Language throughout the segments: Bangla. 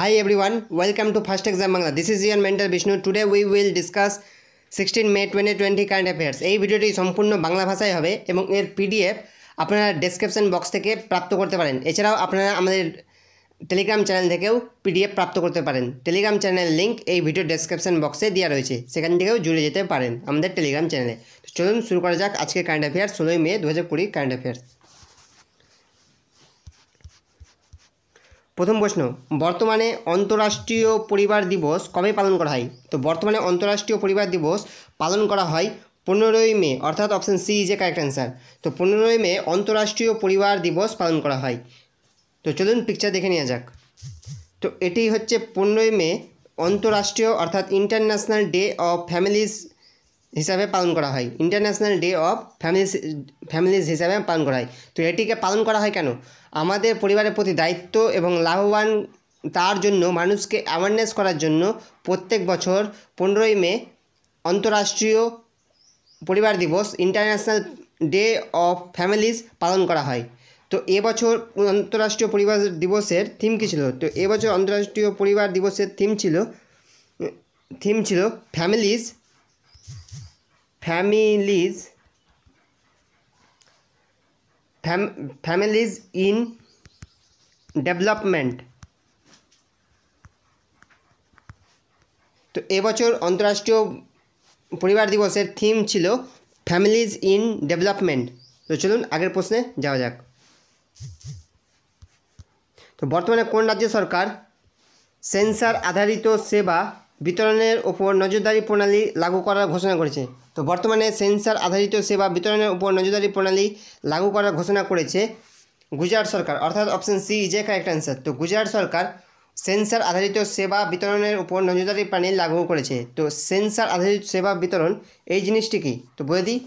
Hi everyone, welcome to First Exam Bangla. This is your mentor Vishnu. Today we will discuss 16 twenty 2020 current affairs. এই ভিডিওটি সম্পূর্ণ বাংলা ভাষায় হবে এবং এর পিডিএফ আপনারা ডেসক্রিপশন বক্স থেকে প্রাপ্ত করতে পারেন এছাড়াও আপনারা আমাদের টেলিগ্রাম চ্যানেল থেকেও পিডিএফ প্রাপ্ত করতে পারেন টেলিগ্রাম চ্যানেলের লিঙ্ক এই ভিডিও ডেসক্রিপশন বক্সে দেওয়া রয়েছে সেখান থেকেও জুড়ে যেতে পারেন আমাদের টেলিগ্রাম চ্যানেলে চলুন শুরু করা যাক আজকে কারেন্ট অ্যাফেয়ার্স ষোলোই মে দু হাজার কুড়ি কারেন্ট অ্যাফেয়ার্স প্রথম প্রশ্ন বর্তমানে অন্তর্রাষ্ট্রীয় পরিবার দিবস কবে পালন করা হয় তো বর্তমানে অন্তর্রাষ্ট্রীয় পরিবার দিবস পালন করা হয় পনেরোই মে অর্থাৎ option C is A correct answer তো পনেরোই মে অন্তর্রাষ্ট্রীয় পরিবার দিবস পালন করা হয় তো চলুন পিকচার দেখে নেওয়া যাক তো এটি হচ্ছে পনেরোই মে অন্তরাষ্ট্রীয় অর্থাৎ ইন্টারন্যাশনাল ডে অফ ফ্যামিলিজ হিসাবে পালন করা হয় international day of families families হিসাবে পালন করা হয় তো এটিকে পালন করা হয় কেন আমাদের পরিবারের প্রতি দায়িত্ব এবং লাভবান তার জন্য মানুষকে অ্যাওয়ারনেস করার জন্য প্রত্যেক বছর পনেরোই মে আন্তঃরাষ্ট্রীয় পরিবার দিবস ইন্টারন্যাশনাল ডে অফ ফ্যামিলিজ পালন করা হয় তো এবছর আন্তঃরাষ্ট্রীয় পরিবার দিবসের থিম কী ছিল তো এবছর আন্তঃরাষ্ট্রীয় পরিবার দিবসের থিম ছিল থিম ছিল families families fam families in development তো এবছর আন্তর্জাতিক পরিবার দিবসের থিম ছিল ফ্যামিলিজ ইন ডেভেলপমেন্ট তো চলুন আগের প্রশ্নে যাওয়া যাক তো বর্তমানে কোন রাজ্য সরকার সেন্সার আধারিত সেবা বিতরণের ওপর নজরদারি প্রণালী লাগু করার ঘোষণা করেছে তো বর্তমানে সেন্সার আধারিত সেবা বিতরণের উপর নজরদারি প্রণালী লাগু করার ঘোষণা করেছে গুজরাট সরকার অর্থাৎ option C is A correct answer তো গুজরাট সরকার সেন্সার আধারিত সেবা বিতরণের উপর নজরদারি প্রাণী লাগু করেছে তো সেন্সার আধারিত সেবা বিতরণ এই জিনিসটি কি তো বলে দিই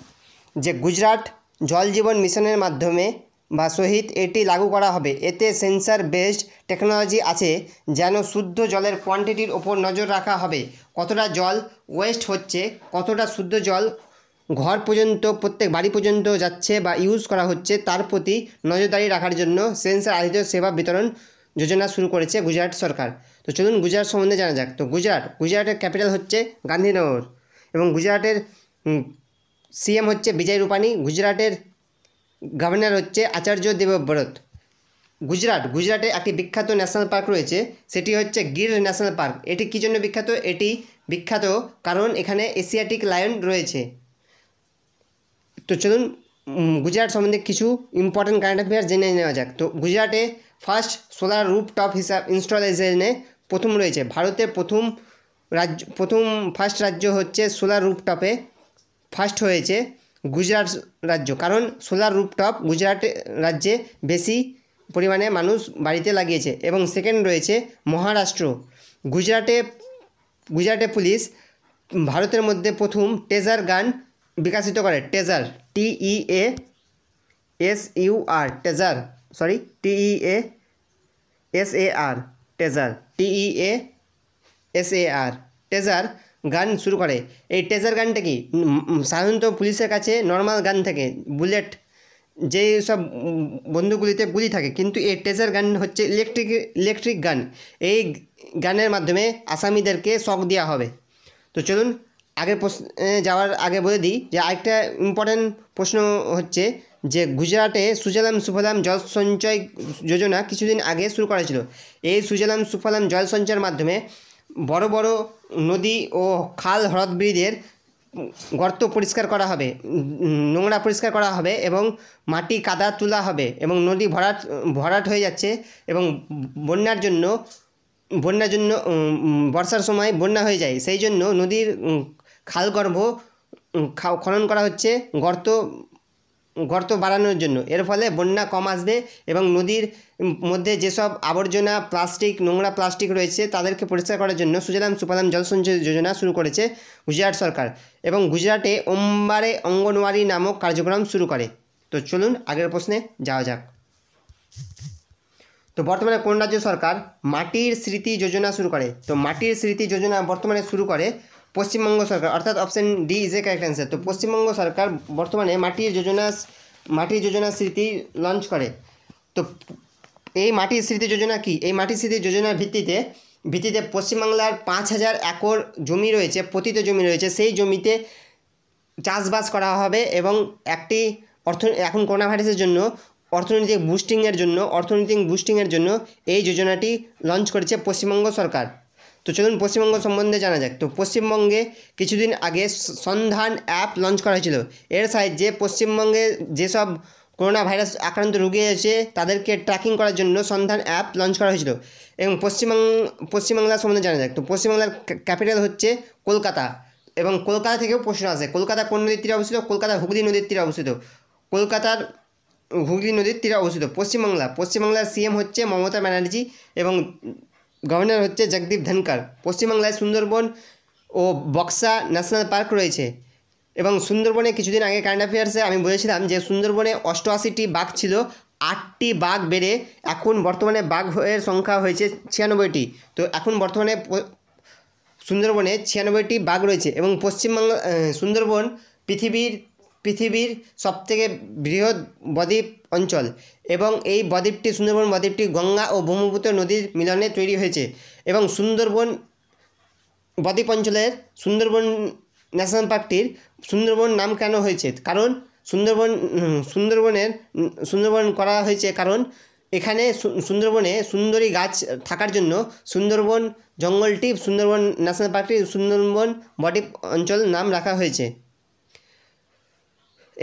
যে গুজরাট জল জীবন মিশনের মাধ্যমে বা সহিত এটি লাগু করা হবে এতে সেন্সার বেসড টেকনোলজি আছে যেন শুদ্ধ জলের কোয়ান্টিটির ওপর নজর রাখা হবে কতটা জল ওয়েস্ট হচ্ছে কতটা শুদ্ধ জল ঘর পর্যন্ত প্রত্যেক বাড়ি পর্যন্ত যাচ্ছে বা ইউজ করা হচ্ছে তার প্রতি নজরদারি রাখার জন্য সেন্সার আধিত সেবা বিতরণ যোজনা শুরু করেছে গুজরাট সরকার তো চলুন গুজরাট সম্বন্ধে জানা যাক তো গুজরাট গুজরাটের ক্যাপিটাল হচ্ছে গান্ধীনগর এবং গুজরাটের সিএম হচ্ছে বিজয় রূপানি গুজরাটের গভর্নর হচ্ছে আচার্য দেবব্রত গুজরাট গুজরাটে একটি বিখ্যাত ন্যাশনাল পার্ক রয়েছে সেটি হচ্ছে গির ন্যাশনাল পার্ক এটি কী জন্য বিখ্যাত এটি বিখ্যাত কারণ এখানে এশিয়াটিক লায়ন রয়েছে তো চলুন গুজরাট সম্বন্ধে কিছু ইম্পর্টেন্ট কারেন্ট অ্যাফেয়ার জেনে নেওয়া যাক তো গুজরাটে ফার্স্ট সোলার রুপটপ হিসাব ইনস্টলাইজেশনে প্রথম রয়েছে ভারতের প্রথম রাজ্য প্রথম ফার্স্ট রাজ্য হচ্ছে সোলার রুপটপে ফার্স্ট হয়েছে গুজরাট রাজ্য কারণ সোলার রুপটপ গুজরাট রাজ্যে বেশি পরিমাণে মানুষ বাড়িতে লাগিয়েছে এবং সেকেন্ড রয়েছে মহারাষ্ট্র গুজরাটে গুজরাটে পুলিশ ভারতের মধ্যে প্রথম টেজার গান বিকাশিত করে taser E A S U R taser sorry T E A S A R taser E A S A R taser gun শুরু করে এই টেজার গানটা কি সাধারণত পুলিশের কাছে নর্মাল গান থাকে বুলেট যে সব বন্দুকগুলিতে গুলি থাকে কিন্তু এই টেজার গান হচ্ছে ইলেকট্রিক ইলেকট্রিক গান এই গানের মাধ্যমে আসামিদেরকে শখ দেওয়া হবে তো চলুন আগে যাওয়ার আগে বলে দিই যে আরেকটা ইম্পর্ট্যান্ট প্রশ্ন হচ্ছে যে গুজরাটে সুজলাম সুফলাম জল সঞ্চয় যোজনা কিছুদিন আগে শুরু করা ছিল এই সুজলাম সুফলাম জল সঞ্চয়ের মাধ্যমে বড় বড় নদী ও খাল হ্রদ ব্রিজের গর্ত পরিষ্কার করা হবে নোংরা পরিষ্কার করা হবে এবং মাটি কাদা তোলা হবে এবং নদী ভরাট ভরাট হয়ে যাচ্ছে এবং বন্যার জন্য বন্যার জন্য বর্ষার সময় বন্যা হয়ে যায় সেই জন্য নদীর খালগর্ভ খনন করা হচ্ছে গর্ত গর্ত বাড়ানোর জন্য এর ফলে বন্যা কম আসবে এবং নদীর মধ্যে যেসব আবর্জনা প্লাস্টিক নোংরা প্লাস্টিক রয়েছে তাদেরকে পরিষ্কার করার জন্য সুজলাম সুপালাম জলসঞ্চয় যোজনা শুরু করেছে গুজরাট সরকার এবং গুজরাটে ওমবারে অঙ্গনওয়াড়ি নামক কার্যক্রম শুরু করে তো চলুন আগের প্রশ্নে যাওয়া যাক তো বর্তমানে কোন রাজ্য সরকার মাটির স্মৃতি যোজনা শুরু করে তো মাটির স্মৃতি যোজনা বর্তমানে শুরু করে পশ্চিমবঙ্গ সরকার অর্থাৎ option D is A correct answer তো পশ্চিমবঙ্গ সরকার বর্তমানে মাটির যোজনা মাটির যোজনা স্মৃতি লঞ্চ করে তো এই মাটির স্মৃতি যোজনা কি এই মাটির স্মৃতি যোজনার ভিত্তিতে ভিত্তিতে পশ্চিমবাংলার পাঁচ হাজার একর জমি রয়েছে পতিত জমি রয়েছে সেই জমিতে চাষবাস করা হবে এবং একটি অর্থ এখন করোনা ভাইরাসের জন্য অর্থনৈতিক বুস্টিংয়ের জন্য অর্থনৈতিক বুস্টিংয়ের জন্য এই যোজনাটি লঞ্চ করেছে পশ্চিমবঙ্গ সরকার তো চলুন পশ্চিমবঙ্গ সম্বন্ধে জানা যাক তো পশ্চিমবঙ্গে কিছুদিন আগে সন্ধান অ্যাপ লঞ্চ করা হয়েছিল এর সাহায্যে পশ্চিমবঙ্গে যেসব করোনা ভাইরাস আক্রান্ত রুগী আছে তাদেরকে ট্র্যাকিং করার জন্য সন্ধান অ্যাপ লঞ্চ করা হয়েছিল এবং পশ্চিমবাং পশ্চিমবাংলার সম্বন্ধে জানা যাক তো পশ্চিমবাংলার ক্যাপিটাল হচ্ছে কলকাতা এবং কলকাতা থেকেও প্রশ্ন আসে কলকাতা কোন নদীর তীরে অবস্থিত কলকাতা হুগলি নদীর তীরে অবস্থিত কলকাতার হুগলি নদীর তীরে অবস্থিত পশ্চিমবাংলা পশ্চিমবাংলার সিএম হচ্ছে মমতা ব্যানার্জি এবং গভর্নর হচ্ছে জগদীপ ধনকর পশ্চিমবাংলায় সুন্দরবন ও বক্সা ন্যাশনাল পার্ক রয়েছে এবং সুন্দরবনে কিছুদিন আগে কারেন্ট অ্যাফেয়ার্সে আমি বলেছিলাম যে সুন্দরবনে অষ্টআশিটি বাঘ ছিল আটটি বাঘ বেড়ে এখন বর্তমানে বাঘের সংখ্যা হয়েছে ছিয়ানব্বইটি তো এখন বর্তমানে সুন্দরবনে ছিয়ানব্বইটি বাঘ রয়েছে এবং পশ্চিমবাংলা সুন্দরবন পৃথিবীর পৃথিবীর সবথেকে বৃহৎ বদ্বীপ অঞ্চল এবং এই বদ্বীপটি সুন্দরবন বদ্বীপটি গঙ্গা ও ব্রহ্মপুত্র নদীর মিলনে তৈরি হয়েছে এবং সুন্দরবন বদ্বীপ অঞ্চলের সুন্দরবন ন্যাশনাল পার্কটির সুন্দরবন নাম কেন হয়েছে কারণ সুন্দরবন সুন্দরবনের সুন্দরবন করা হয়েছে কারণ এখানে সুন্দরবনে সুন্দরী গাছ থাকার জন্য সুন্দরবন জঙ্গলটি সুন্দরবন ন্যাশনাল পার্কটি সুন্দরবন বদ্বীপ অঞ্চল নাম রাখা হয়েছে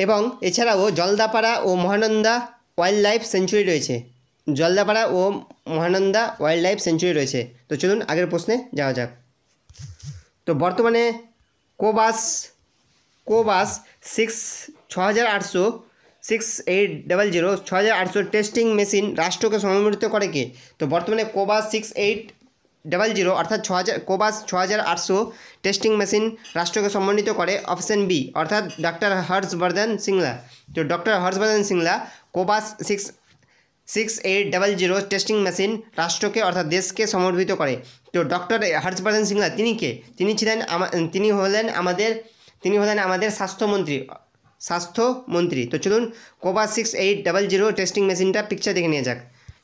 এবং এছাড়াও জলদাপাড়া ও মহানন্দা ওয়াইল্ড লাইফ সেঞ্চুরি রয়েছে জলদাপাড়া ও মহানন্দা ওয়াইল্ড লাইফ সেঞ্চুরি রয়েছে তো চলুন আগের প্রশ্নে যাওয়া যাক তো বর্তমানে কোবাস কোবাস সিক্স ছ হাজার আটশো সিক্স এইট ডাবল জিরো ছ হাজার আটশো টেস্টিং মেশিন রাষ্ট্রকে সমন্বিত করে কে তো বর্তমানে COBAS six eight double zero অর্থাৎ ছ হাজার কোবাস ছ হাজার আটশো টেস্টিং মেশিন রাষ্ট্রকে সম্মানিত করে অপশন বি অর্থাৎ ডক্টর হর্ষবর্ধন সিংলা তো doctor Harshvardhan Shringla COBAS six six eight double zero testing machine রাষ্ট্রকে অর্থাৎ দেশকে সমর্পিত করে তো ডক্টর হর্ষবর্ধন সিংলা তিনি কে তিনি ছিলেন তিনি হলেন আমাদের তিনি হলেন আমাদের স্বাস্থ্যমন্ত্রী স্বাস্থ্যমন্ত্রী তো চলুন কোবা six eight double zero testing মেশিনটা পিকচার দেখে নিয়ে যাক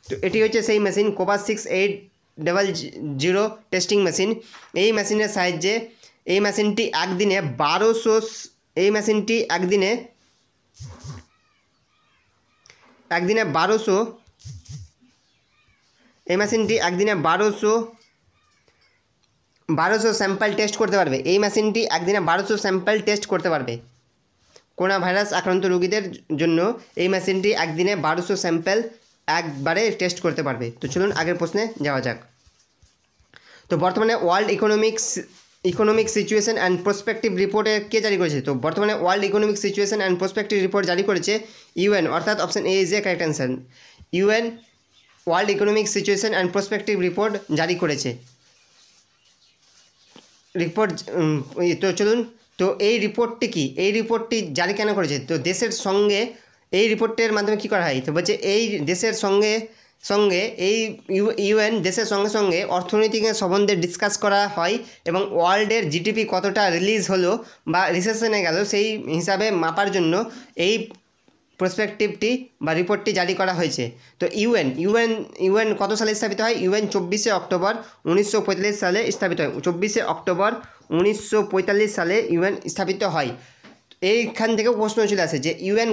তো এটি হচ্ছে সেই মেশিন কোবা six eight double zero testing machine এই মেশিনের সাহায্যে এই মেশিনটি একদিনে বারোশো এই মেশিনটি একদিনে একদিনে বারোশো এই মেশিনটি একদিনে বারোশো বারোশো স্যাম্পল টেস্ট করতে পারবে এই মেশিনটি একদিনে বারোশো স্যাম্পল টেস্ট করতে পারবে করোনা ভাইরাস আক্রান্ত রুগীদের জন্য এই মেশিনটি একদিনে বারোশো স্যাম্পল একবারে টেস্ট করতে পারবে তো চলুন আগের প্রশ্নে যাওয়া যাক তো বর্তমানে world economics economic situation and prospective রিপোর্টে কে জারি করেছে তো বর্তমানে world economic situation and prospective report জারি করেছে ইউএন অর্থাৎ option A is A correct answer UN world economic situation and prospective report জারি করেছে রিপোর্ট তো চলুন তো এই রিপোর্টটি কি এই রিপোর্টটি জারি কেন করেছে তো দেশের সঙ্গে এই রিপোর্টের মাধ্যমে কি করা হয় তো বলছে এই দেশের সঙ্গে সঙ্গে এই ইউএন দেশের সঙ্গে সঙ্গে অর্থনৈতিক সম্বন্ধে ডিসকাস করা হয় এবং ওয়ার্ল্ডের জিডিপি কতটা রিলিজ হলো বা রিসেশনে গেল সেই হিসাবে মাপার জন্য এই প্রসপেকটিভটি বা রিপোর্টটি জারি করা হয়েছে তো ইউএন ইউএন ইউএন কত সালে স্থাপিত হয় ইউএন চব্বিশে অক্টোবর উনিশশো সালে স্থাপিত হয় চব্বিশে অক্টোবর উনিশশো সালে ইউএন স্থাপিত হয় এইখান থেকেও প্রশ্ন চলে আসে যে ইউএন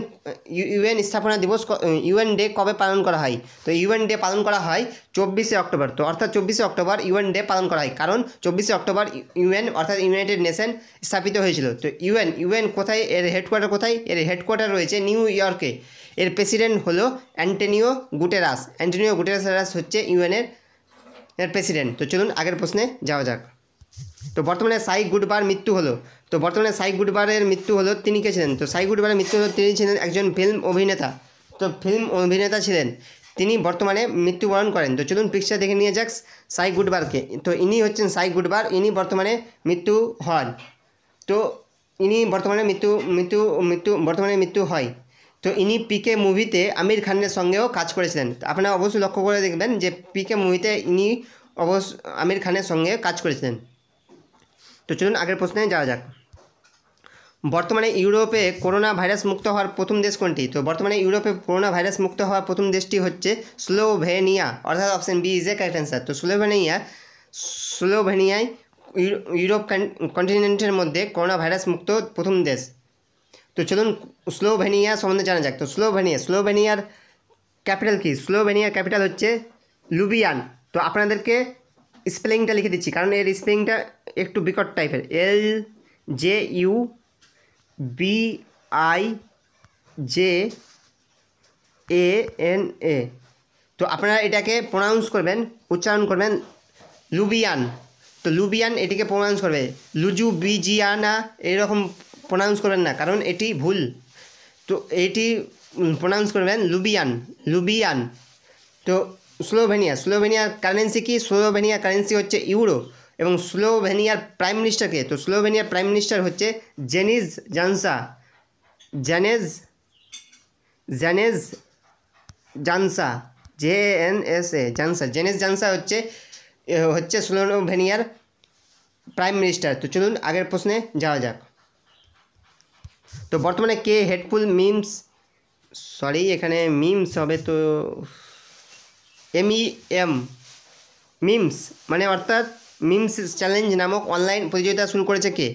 ইউএন স্থাপনা দিবস ইউএন ডে কবে পালন করা হয় তো ইউএন ডে পালন করা হয় চব্বিশে অক্টোবর তো অর্থাৎ চব্বিশে অক্টোবর ইউএন ডে পালন করা হয় কারণ চব্বিশে অক্টোবর ইউএন অর্থাৎ ইউনাইটেড নেশন স্থাপিত হয়েছিল তো ইউএন ইউএন কোথায় এর হেডকোয়ার্টার কোথায় এর হেডকোয়ার্টার রয়েছে নিউ ইয়র্কে এর প্রেসিডেন্ট হলো অ্যান্টনিও গুটেরাস অ্যান্টনিও গুটেরাস হচ্ছে ইউএনের এর প্রেসিডেন্ট তো চলুন আগের প্রশ্নে যাওয়া যাক তো বর্তমানে সাই গুডবার মৃত্যু হলো তো বর্তমানে সাই গুডবারের মৃত্যু হলো তিনি কে ছিলেন তো সাই গুডবারের মৃত্যু হলো তিনি ছিলেন একজন ফিল্ম অভিনেতা তো ফিল্ম অভিনেতা ছিলেন তিনি বর্তমানে মৃত্যুবরণ করেন তো চলুন পিকচার দেখে নিয়ে যাক সাই গুডবারকে তো ইনি হচ্ছেন সাই গুডবার ইনি বর্তমানে মৃত্যু হন তো ইনি বর্তমানে মৃত্যু মৃত্যু মৃত্যু বর্তমানে মৃত্যু হয় তো ইনি পিকে মুভিতে আমির খানের সঙ্গেও কাজ করেছিলেন আপনারা অবশ্যই লক্ষ্য করে দেখবেন যে পিকে মুভিতে ইনি অবশ্য আমির খানের সঙ্গে কাজ করেছিলেন তো চলুন আগের প্রশ্নে যাওয়া যাক বর্তমানে ইউরোপে করোনা ভাইরাস মুক্ত হওয়ার প্রথম দেশ কোনটি তো বর্তমানে ইউরোপে করোনা ভাইরাস মুক্ত হওয়ার প্রথম দেশটি হচ্ছে স্লোভেনিয়া অর্থাৎ option B is A correct answer তো স্লোভেনিয়া স্লোভেনিয়ায় ইউরোপ কন্টিনেন্টের মধ্যে করোনা ভাইরাস মুক্ত প্রথম দেশ তো চলুন স্লোভেনিয়া সম্বন্ধে জানা যাক তো স্লোভেনিয়া স্লোভেনিয়ার ক্যাপিটাল কি স্লোভেনিয়ার ক্যাপিটাল হচ্ছে লুবিয়ান তো আপনাদেরকে স্পেলিংটা লিখে দিচ্ছি কারণ এর স্পেলিংটা একটু বিকট টাইপের L J U B I J A N A তো আপনারা এটাকে প্রোনাউন্স করবেন উচ্চারণ করবেন লুবিয়ান তো লুবিয়ান এটিকে প্রোনাউন্স করবে লুজু বিজিয়ানা এরকম প্রোনাউন্স করবেন না কারণ এটি ভুল তো এটি প্রোনাউন্স করবেন লুবিয়ান লুবিয়ান তো স্লোভেনিয়া স্লোভেনিয়ার কারেন্সি কি স্লোভেনিয়া কারেন্সি হচ্ছে ইউরো এবং স্লোভেনিয়ার প্রাইম মিনিস্টারকে তো স্লোভেনিয়ার প্রাইম মিনিস্টার হচ্ছে Janez Jansa Janez Janez Jansa J N S A Jansa Janez Jansa হচ্ছে হচ্ছে স্লোভেনিয়ার প্রাইম মিনিস্টার তো চলুন আগের প্রশ্নে যাওয়া যাক তো বর্তমানে কে হেডফুল মিমস সরি এখানে মিমস হবে তো এম ই এম মিমস মানে অর্থাৎ মিমস চ্যালেঞ্জ নামক অনলাইন প্রতিযোগিতা শুরু করেছে কে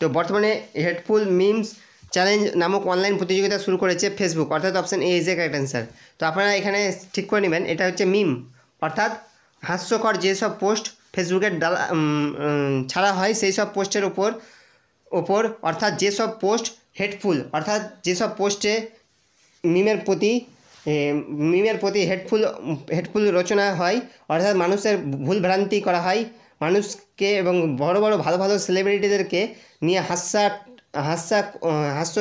তো বর্তমানে হেডফুল মিমস চ্যালেঞ্জ নামক অনলাইন প্রতিযোগিতা শুরু করেছে ফেসবুক অর্থাৎ option A is A correct answer তো আপনারা এখানে ঠিক করে নেবেন এটা হচ্ছে মিম অর্থাৎ হাস্যকর যেসব পোস্ট ফেসবুকের ডালা ছাড়া হয় সেই সব পোস্টের ওপর ওপর অর্থাৎ যেসব পোস্ট হেডফুল অর্থাৎ যেসব পোস্টে মিমের প্রতি মিমের প্রতি হেডফুল হেডফুল রচনা হয় অর্থাৎ মানুষের ভুল ভ্রান্তি করা হয় মানুষকে এবং বড় বড় ভালো ভালো সেলিব্রিটিদেরকে নিয়ে হাস্যা হাস্যা হাস্য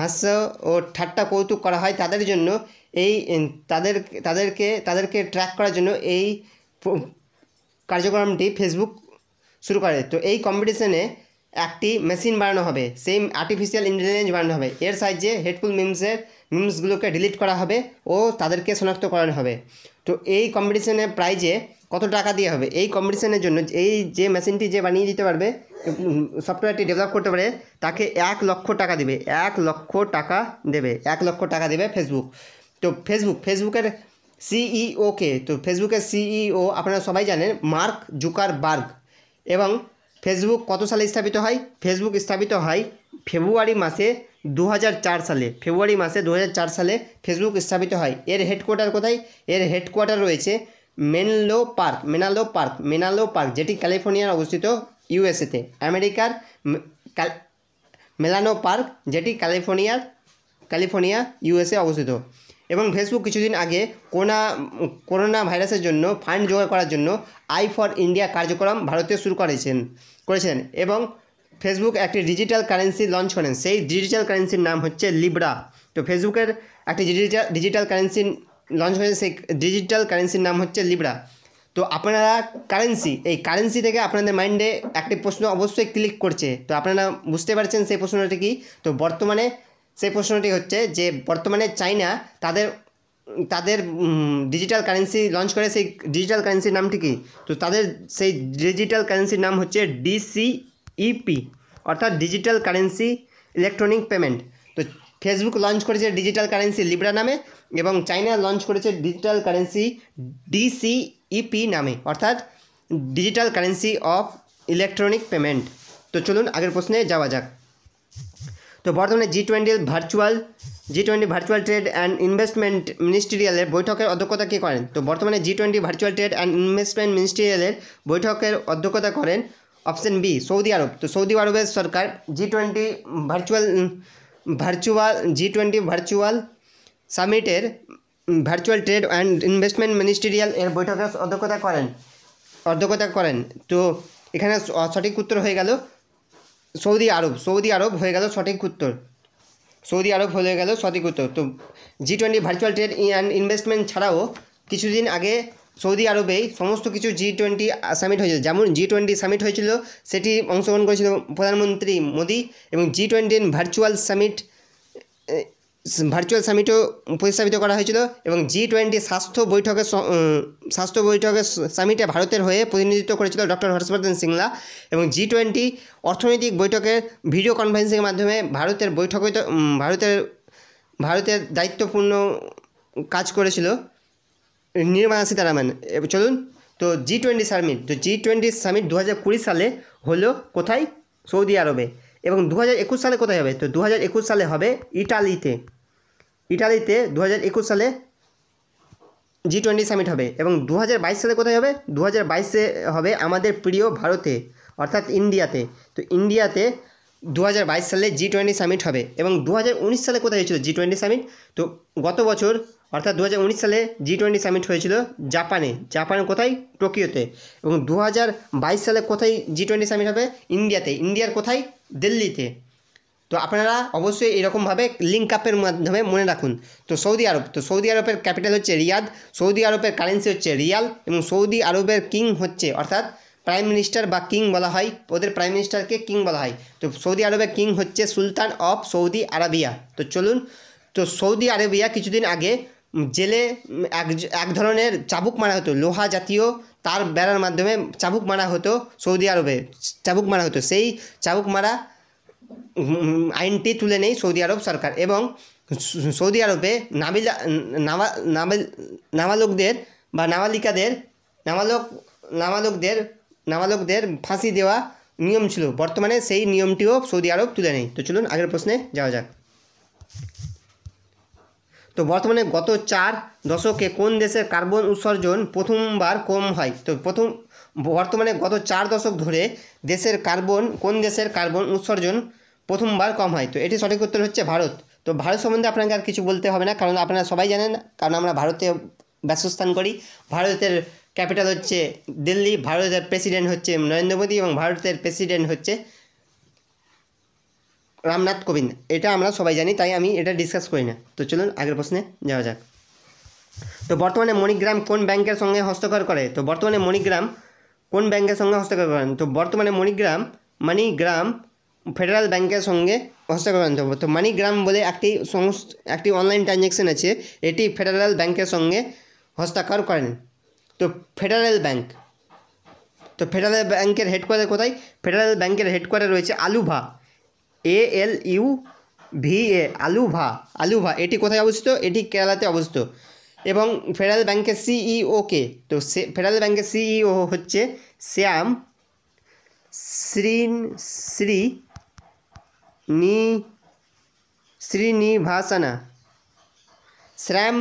হাস্য ও ঠাট্টা কৌতুক করা হয় তাদের জন্য এই তাদের তাদেরকে তাদেরকে ট্র্যাক করার জন্য এই কার্যক্রমটি ফেসবুক শুরু করে তো এই কম্পিটিশনে একটি মেশিন বানানো হবে সেই আর্টিফিশিয়াল ইন্টেলিজেন্স বানানো হবে এর সাহায্যে হেডফুল মিমসের মিমসগুলোকে ডিলিট করা হবে ও তাদেরকে শনাক্ত করানো হবে তো এই কম্পিটিশনে প্রাইজে কত টাকা দিয়ে হবে এই কম্পিটিশনের জন্য এই যে মেশিনটি যে বানিয়ে দিতে পারবে সফটওয়্যারটি ডেভেলপ করতে পারে তাকে এক লক্ষ টাকা দেবে এক লক্ষ টাকা দেবে এক লক্ষ টাকা দেবে ফেসবুক তো ফেসবুক ফেসবুকের সিইওকে তো ফেসবুকের সিইও e আপনারা সবাই জানেন মার্ক জুকার বার্গ এবং ফেসবুক কত সালে স্থাপিত হয় ফেসবুক স্থাপিত হয় ফেব্রুয়ারি মাসে দু সালে ফেব্রুয়ারি মাসে দু সালে ফেসবুক স্থাপিত হয় এর হেডকোয়ার্টার কোথায় এর হেডকোয়ার্টার রয়েছে Menlo Park Menlo Park Menlo Park যেটি ক্যালিফোর্নিয়ায় অবস্থিত ইউএসএতে আমেরিকার মেলানো পার্ক যেটি ক্যালিফোর্নিয়ার ক্যালিফোর্নিয়া ইউএসএ অবস্থিত এবং ফেসবুক কিছুদিন আগে করোনা করোনা ভাইরাসের জন্য ফান্ড জোগাড় করার জন্য আই ফর ইন্ডিয়া কার্যক্রম ভারতে শুরু করেছেন করেছেন এবং ফেসবুক একটি ডিজিটাল কারেন্সি লঞ্চ করেন সেই ডিজিটাল কারেন্সির নাম হচ্ছে লিব্রা তো ফেসবুকের একটি ডিজিটাল ডিজিটাল কারেন্সির লঞ্চ করেছেন সেই ডিজিটাল কারেন্সির নাম হচ্ছে লিব্রা তো আপনারা কারেন্সি এই কারেন্সি থেকে আপনাদের মাইন্ডে একটি প্রশ্ন অবশ্যই ক্লিক করছে তো আপনারা বুঝতে পারছেন সেই প্রশ্নটি কি তো বর্তমানে সেই প্রশ্নটি হচ্ছে যে বর্তমানে চাইনা তাদের তাদের ডিজিটাল কারেন্সি লঞ্চ করে সেই ডিজিটাল কারেন্সির নামটি কি তো তাদের সেই ডিজিটাল কারেন্সির নাম হচ্ছে ডিসিইপি e অর্থাৎ ডিজিটাল কারেন্সি ইলেকট্রনিক পেমেন্ট তো ফেসবুক লঞ্চ করেছে ডিজিটাল কারেন্সি লিব্রা নামে এবং চায়না লঞ্চ করেছে ডিজিটাল কারেন্সি ডিসিইপি নামে অর্থাৎ digital currency of electronic payment তো চলুন আগের প্রশ্নে যাওয়া যাক তো বর্তমানে G twenty virtual G twenty virtual trade and investment মিনিস্ট্রিয়ালের বৈঠকের অধ্যক্ষতা কে করেন তো বর্তমানে G twenty virtual trade and investment মিনিস্ট্রিয়ালের বৈঠকের অধ্যক্ষতা করেন অপশন বি সৌদি আরব তো সৌদি আরবের সরকার G twenty virtual virtual G twenty virtual সামিটের virtual trade and investment ministerial এর বৈঠকে অধ্যক্ষতা করেন অধ্যক্ষতা করেন তো এখানে সঠিক উত্তর হয়ে গেল সৌদি আরব সৌদি আরব হয়ে গেল সঠিক উত্তর সৌদি আরব হয়ে গেল সঠিক উত্তর তো G twenty virtual trade and investment ছাড়াও কিছুদিন আগে সৌদি আরবে সমস্ত কিছু জি টোয়েন্টি সামিট হয়েছিল যেমন জি টোয়েন্টি সামিট হয়েছিল সেটি অংশগ্রহণ করেছিল প্রধানমন্ত্রী মোদী এবং জি টোয়েন্টির ভার্চুয়াল সামিট ভার্চুয়াল সামিটও প্রতিস্থাপিত করা হয়েছিল এবং জি টোয়েন্টি স্বাস্থ্য বৈঠকে স্বাস্থ্য বৈঠকে সামিটে ভারতের হয়ে প্রতিনিধিত্ব করেছিল ডক্টর হর্ষবর্ধন সিংলা এবং জি টোয়েন্টি অর্থনৈতিক বৈঠকে ভিডিও কনফারেন্সিংয়ের মাধ্যমে ভারতের বৈঠকে ভারতের ভারতের দায়িত্বপূর্ণ কাজ করেছিল নির্মলা সীতারামন মানে। চলুন তো জি টোয়েন্টি সামিট তো জি টোয়েন্টি সামিট দু সালে হলো কোথায় সৌদি আরবে এবং দু সালে কোথায় হবে তো দু সালে হবে ইটালিতে ইটালিতে দু সালে জি টোয়েন্টি সামিট হবে এবং দু সালে কোথায় হবে দু বাইশে হবে আমাদের প্রিয় ভারতে অর্থাৎ ইন্ডিয়াতে তো ইন্ডিয়াতে দু সালে জি টোয়েন্টি সামিট হবে এবং দু সালে কোথায় হয়েছিল জি টোয়েন্টি সামিট তো গত বছর অর্থাৎ দু সালে জি টোয়েন্টি সামিট হয়েছিল জাপানে জাপানে কোথায় টোকিওতে এবং দু সালে কোথায় জি টোয়েন্টি সামিট হবে ইন্ডিয়াতে ইন্ডিয়ার কোথায় দিল্লিতে তো আপনারা অবশ্যই এরকমভাবে লিঙ্ক আপের মাধ্যমে মনে রাখুন তো সৌদি আরব তো সৌদি আরবের ক্যাপিটাল হচ্ছে রিয়াদ সৌদি আরবের কারেন্সি হচ্ছে রিয়াল এবং সৌদি আরবের কিং হচ্ছে অর্থাৎ প্রাইম মিনিস্টার বা কিং বলা হয় ওদের প্রাইম মিনিস্টারকে কিং বলা হয় তো সৌদি আরবের কিং হচ্ছে সুলতান অফ সৌদি আরবিয়া তো চলুন তো সৌদি আরবিয়া কিছুদিন আগে জেলে এক এক ধরনের চাবুক মারা হতো লোহা জাতীয় তার বেড়ার মাধ্যমে চাবুক মারা হতো সৌদি আরবে চাবুক মারা হতো সেই চাবুক মারা আইনটি তুলে নেই সৌদি আরব সরকার এবং সৌদি আরবে নাবিলা নাবা নাবিল নাবালকদের বা নাবালিকাদের নাবালক নাবালকদের নাবালকদের ফাঁসি দেওয়া নিয়ম ছিল বর্তমানে সেই নিয়মটিও সৌদি আরব তুলে নেই তো চলুন আগের প্রশ্নে যাওয়া যাক তো বর্তমানে গত চার দশকে কোন দেশের কার্বন উৎসর্জন প্রথমবার কম হয় তো প্রথম বর্তমানে গত চার দশক ধরে দেশের কার্বন কোন দেশের কার্বন উৎসর্জন প্রথমবার কম হয় তো এটি সঠিক উত্তর হচ্ছে ভারত তো ভারত সম্বন্ধে আপনাকে আর কিছু বলতে হবে না কারণ আপনারা সবাই জানেন কারণ আমরা ভারতে বাসস্থান করি ভারতের ক্যাপিটাল হচ্ছে দিল্লি ভারতের প্রেসিডেন্ট হচ্ছে নরেন্দ্র মোদী এবং ভারতের প্রেসিডেন্ট হচ্ছে রামনাথ কোবিন্দ এটা আমরা সবাই জানি তাই আমি এটা ডিসকাস করি না তো চলুন আগের প্রশ্নে যাওয়া যাক তো বর্তমানে মণিগ্রাম কোন ব্যাংকের সঙ্গে হস্তক্ষর করে তো বর্তমানে মণিগ্রাম কোন ব্যাংকের সঙ্গে হস্তক্ষর করেন তো বর্তমানে মণিগ্রাম মানিগ্রাম ফেডারেল ব্যাংকের সঙ্গে হস্তক্ষর করেন তো মানিগ্রাম বলে একটি সংস্থ একটি অনলাইন ট্রানজ্যাকশান আছে এটি ফেডারেল ব্যাংকের সঙ্গে হস্তাক্ষর করেন তো ফেডারেল ব্যাংক তো ফেডারেল ব্যাংকের হেডকোয়ার্টার কোথায় ফেডারেল ব্যাংকের হেডকোয়ার্টার রয়েছে আলুভা এ এল ইউ ভি এ আলুভা আলুভা এটি কোথায় অবস্থিত এটি কেরালাতে অবস্থিত এবং ফেডারেল ব্যাংকের সিইও e কে তো সে ফেডারেল ব্যাংকের সিইও e হচ্ছে শ্যাম শ্রী শ্রী নি শ্রীনিভাসানা শ্যাম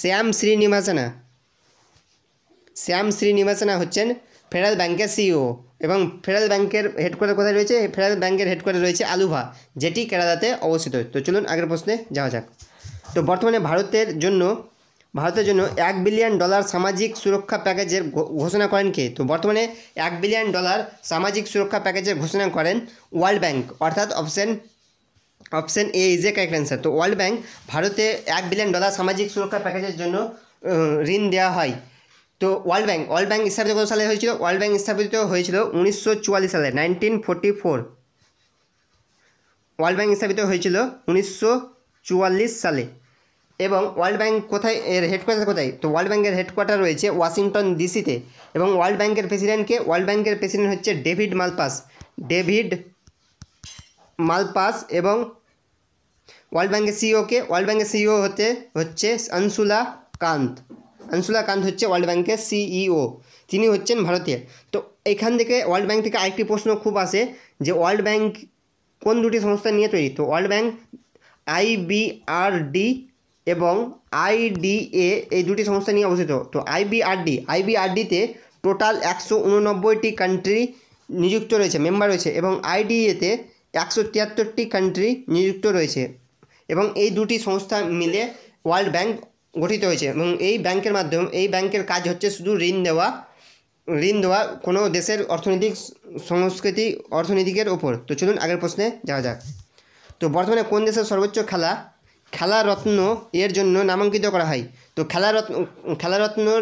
শ্যাম শ্রীনিভাসানা শ্যাম শ্রীনিভাসানা হচ্ছেন ফেডারেল ব্যাংকের সিইও এবং ফেডারেল ব্যাংকের হেডকোয়ার্টার কোথায় রয়েছে ফেডারেল ব্যাংকের হেডকোয়ার্টার রয়েছে আলুভা যেটি কেরালাতে অবস্থিত তো চলুন আগের প্রশ্নে যাওয়া যাক তো বর্তমানে ভারতের জন্য ভারতের জন্য এক বিলিয়ন ডলার সামাজিক সুরক্ষা প্যাকেজের ঘোষণা করেন কে তো বর্তমানে এক বিলিয়ন ডলার সামাজিক সুরক্ষা প্যাকেজের ঘোষণা করেন ওয়ার্ল্ড ব্যাংক অর্থাৎ option option A is A correct answer তো ওয়ার্ল্ড ব্যাংক ভারতে এক বিলিয়ন ডলার সামাজিক সুরক্ষা প্যাকেজের জন্য ঋণ দেওয়া হয় তো ওয়ার্ল্ড ব্যাংক অল ব্যাংক ইসার যকো সালে হৈছিল ওয়ার্ল্ড ব্যাংক স্থাপিত হৈছিল 1944 সালে 1944 ওয়ার্ল্ড ব্যাংক স্থাপিত হৈছিল 1944 সালে এবং ওয়ার্ল্ড ব্যাংক কোথায় এর হেডকোয়ার্টার কোথায় তো ওয়ার্ল্ড ব্যাংকের হেডকোয়ার্টার রয়েছে ওয়াশিংটন ডিসিতে এবং ওয়ার্ল্ড ব্যাংকের প্রেসিডেন্ট কে ওয়ার্ল্ড ব্যাংকের প্রেসিডেন্ট হচ্ছে ডেভিড মালপাস ডেভিড মালপাস এবং ওয়ার্ল্ড ব্যাংকের সিইও কে ওয়ার্ল্ড ব্যাংকের সিইও হচ্ছে হচ্ছে আনসুলা কাந்த் আনসুলা কান্ত হচ্ছে ওয়ার্ল্ড ব্যাংকের সিইও e তিনি হচ্ছেন ভারতীয় তো এখান থেকে ওয়ার্ল্ড ব্যাংক থেকে আরেকটি প্রশ্ন খুব আসে যে ওয়ার্ল্ড ব্যাংক কোন দুটি সংস্থা নিয়ে তৈরি তো ওয়ার্ল্ড ব্যাংক আইবিআরডি এবং আইডিএ এই দুটি সংস্থা নিয়ে অবস্থিত তো আইবিআরডি আইবিআরডিতে টোটাল একশো উননব্বইটি কান্ট্রি নিযুক্ত রয়েছে মেম্বার রয়েছে এবং আইডিএতে একশো তিয়াত্তরটি কান্ট্রি নিযুক্ত রয়েছে এবং এই দুটি সংস্থা মিলে ওয়ার্ল্ড ব্যাংক গঠিত হয়েছে এবং এই ব্যাংকের মাধ্যমে এই ব্যাংকের কাজ হচ্ছে শুধু ঋণ দেওয়া ঋণ দেওয়া কোনো দেশের অর্থনৈতিক সংস্কৃতি অর্থনীতিকের ওপর তো চলুন আগের প্রশ্নে যাওয়া যাক তো বর্তমানে কোন দেশের সর্বোচ্চ খেলা খেলারত্ন এর জন্য নামাঙ্কিত করা হয় তো খেলারত্ন খেলারত্নর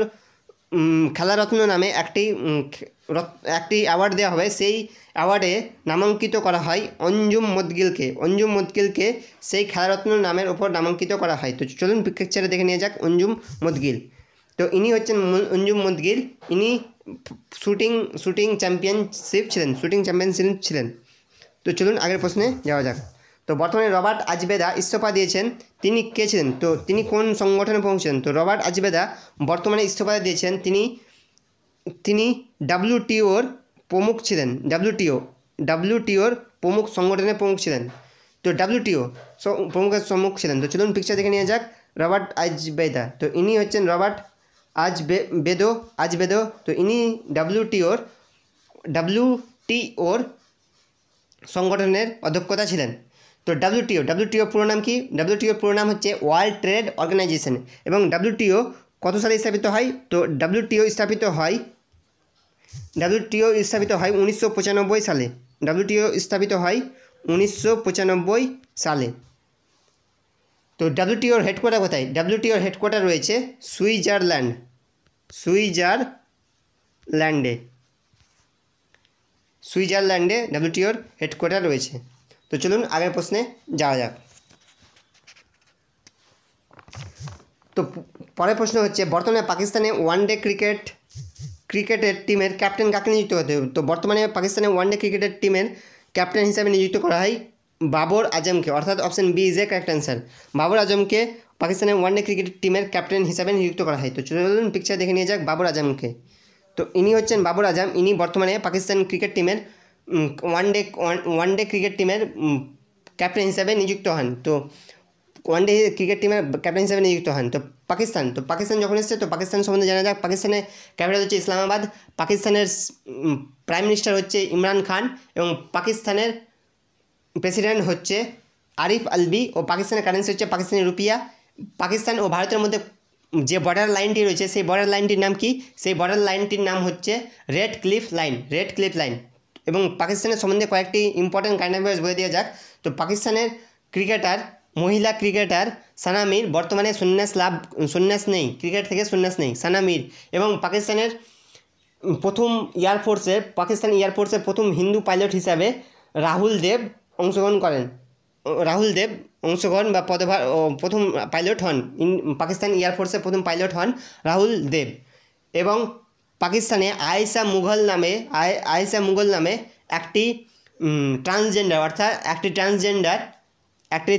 খেলারত্ন নামে একটি একটি অ্যাওয়ার্ড দেওয়া হবে সেই অ্যাওয়ার্ডে নামাঙ্কিত করা হয় অঞ্জুম মদগিলকে অঞ্জুম মদগিলকে সেই খেলারত্ন নামের ওপর নামাঙ্কিত করা হয় তো চলুন পিকচারে দেখে নিয়ে যাক অঞ্জুম মদগিল তো ইনি হচ্ছেন অঞ্জুম মদগিল ইনি শুটিং শুটিং চ্যাম্পিয়নশিপ ছিলেন শুটিং চ্যাম্পিয়নশিপ ছিলেন তো চলুন আগের প্রশ্নে যাওয়া যাক তো বর্তমানে রবার্ট আজবেদা ইস্তফা দিয়েছেন তিনি কে ছিলেন তো তিনি কোন সংগঠনে পৌঁছেন তো রবার্ট আজবেদা বর্তমানে ইস্তফা দিয়েছেন তিনি তিনি ডাব্লিউটিওর প্রমুখ ছিলেন ডাব্লিউটিও ডাব্লিউটিওর প্রমুখ সংগঠনে প্রমুখ ছিলেন তো ডাব্লিউটিও প্রমুখের সম্মুখ ছিলেন তো চলুন পিকচার দেখে নিয়ে যাক রবার্ট আজবেদা তো ইনি হচ্ছেন রবার্ট আজ বেদো আজ বেদো তো ইনি ডাব্লিউটিওর ডাব্লিউটিওর সংগঠনের অধ্যক্ষতা ছিলেন তো ডাব্লিউটিও ডাব্লিউটিও পুরো নাম কি ডাব্লিউটিও পুরো নাম হচ্ছে ওয়ার্ল্ড ট্রেড অর্গানাইজেশন এবং ডাব্লিউটিও কত সালে স্থাপিত হয় তো ডাব্লিউটিও স্থাপিত হয় ডাব্লিউটিও স্থাপিত হয় উনিশশো সালে ডাব্লিউটিও স্থাপিত হয় উনিশশো সালে তো ডাব্লিউটিওর হেডকোয়ার্টার কোথায় ডাব্লিউটিওর হেডকোয়ার্টার রয়েছে সুইজারল্যান্ড সুইজারল্যান্ডে সুইজারল্যান্ডে ডাব্লিউটিওর হেডকোয়ার্টার রয়েছে তো চলুন পরের প্রশ্নে যাওয়া যাক তো পরের প্রশ্ন হচ্ছে বর্তমানে পাকিস্তানে ওয়ান ডে ক্রিকেট ক্রিকেটের টিমের ক্যাপ্টেন কাকে নিযুক্ত করতে তো বর্তমানে পাকিস্তানে ওয়ান ডে ক্রিকেট টিমের ক্যাপ্টেন হিসেবে নিযুক্ত করা হয় বাবর আজমকে অর্থাৎ option B is A correct answer Babar আজমকে পাকিস্তানে ওয়ান ডে ক্রিকেট টিমের ক্যাপ্টেন হিসেবে নিযুক্ত করা হয় তো চলুন পিকচার দেখে নেওয়া যাক বাবর আজমকে তো ইনি হচ্ছেন বাবর আজম ইনি বর্তমানে পাকিস্তান ক্রিকেট টিমের one day one day cricket টিমে ক্যাপ্টেন ইনসেবেন নিযুক্ত হন তো ওয়ান ডে ক্রিকেট টিমে ক্যাপ্টেন ইনসেবেন নিযুক্ত হন তো পাকিস্তান তো পাকিস্তান কোন দেশে তো পাকিস্তান সম্বন্ধে জানা যাক পাকিস্তানে ক্যাপিটাল হচ্ছে ইসলামাবাদ পাকিস্তানের प्राइम मिनिस्टर হচ্ছে ইমরান খান এবং পাকিস্তানের প্রেসিডেন্ট হচ্ছে আরিফ আলভি ও পাকিস্তানের কারেন্সি হচ্ছে পাকিস্তানি রুপিয়া পাকিস্তান ও ভারতের মধ্যে যে বর্ডার লাইনটি রয়েছে সেই বর্ডার লাইনটির নাম কি সেই বর্ডার লাইনটির নাম হচ্ছে Radcliffe line Radcliffe line এবং পাকিস্তানের সম্বন্ধে কয়েকটি ইম্পর্টেন্ট কারেন্ট অ্যাফেয়ার্স বলে দেওয়া যাক তো পাকিস্তানের ক্রিকেটার মহিলা ক্রিকেটার সানামির বর্তমানে সন্ন্যাস লাভ সন্ন্যাস নেই ক্রিকেট থেকে সন্ন্যাস নেই সানামির এবং পাকিস্তানের প্রথম এয়ারফোর্সে পাকিস্তান এয়ারফোর্সের প্রথম হিন্দু পাইলট হিসাবে রাহুল দেব অংশগ্রহণ করেন রাহুল দেব অংশগ্রহণ বা পদভার প্রথম পাইলট হন পাকিস্তান এয়ারফোর্সের প্রথম পাইলট হন রাহুল দেব এবং পাকিস্তানে আয়েশা মুঘল নামে আয়েশা মুঘল নামে একটি ট্রান্সজেন্ডার অর্থাৎ একটি ট্রান্সজেন্ডার একটি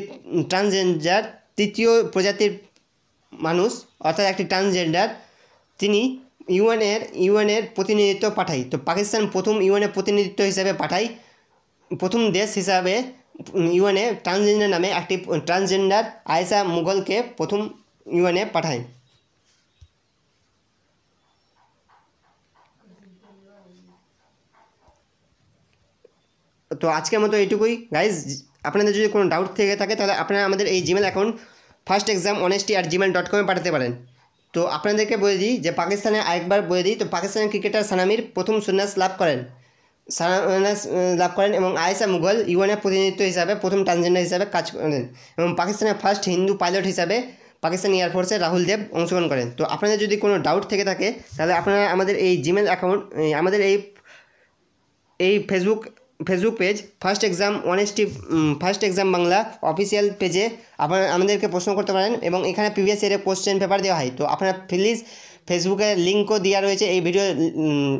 ট্রান্সজেন্ডার তৃতীয় প্রজাতির মানুষ অর্থাৎ একটি ট্রান্সজেন্ডার তিনি ইউএনের ইউএনের প্রতিনিধিত্ব পাঠায় তো পাকিস্তান প্রথম ইউএনের প্রতিনিধিত্ব হিসাবে পাঠায় প্রথম দেশ হিসাবে ইউএনে ট্রান্সজেন্ডার নামে একটি ট্রান্সজেন্ডার আয়েশা মুঘলকে প্রথম ইউএনে পাঠায় তো আজকের মতো এইটুকুই গাইজ আপনাদের যদি কোনো ডাউট থেকে থাকে তাহলে আপনারা আমাদের এই Gmail account first exam honesty আর জিমেল ডট কমে পাঠাতে পারেন তো আপনাদেরকে বলে দিই যে পাকিস্তানে আরেকবার বলে দিই তো পাকিস্তানের ক্রিকেটার সানামির প্রথম সন্ন্যাস লাভ করেন সানাস লাভ করেন এবং আয়েসা মুঘল ইউএনের প্রতিনিধিত্ব হিসাবে প্রথম ট্রান্সজেন্ডার হিসাবে কাজ করেন এবং পাকিস্তানের ফার্স্ট হিন্দু পাইলট হিসাবে পাকিস্তান এয়ারফোর্সে রাহুল দেব অংশগ্রহণ করেন তো আপনাদের যদি কোনো ডাউট থেকে থাকে তাহলে আপনারা আমাদের এই জিমেল অ্যাকাউন্ট আমাদের এই এই Facebook Facebook page first exam honesty first exam Bangla official পেজে আপনারা আমাদেরকে প্রশ্ন করতে পারেন এবং এখানে প্রিভিয়াস ইয়ারে কোশ্চেন পেপার দেওয়া হয় তো আপনারা প্লিজ ফেসবুকের লিঙ্কও দেওয়া রয়েছে এই ভিডিও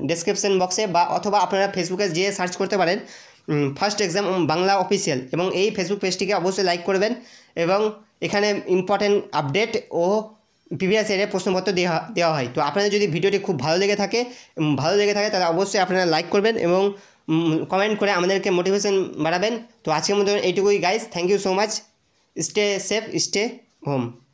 ডেসক্রিপশন বক্সে বা অথবা আপনারা ফেসবুকে যেয়ে সার্চ করতে পারেন ফার্স্ট এক্সাম বাংলা অফিসিয়াল এবং এই ফেসবুক পেজটিকে অবশ্যই লাইক করবেন এবং এখানে ইম্পর্টেন্ট আপডেট ও প্রিভিয়াস ইয়ারে প্রশ্নপত্র দেওয়া দেওয়া হয় তো আপনাদের যদি ভিডিওটি খুব ভালো লেগে থাকে ভালো লেগে থাকে তাহলে অবশ্যই আপনারা লাইক করবেন এবং কমেন্ট করে আমাদেরকে মোটিভেশন বাড়াবেন তো আজকের মতো এইটুকুই guys thank you so much stay safe stay home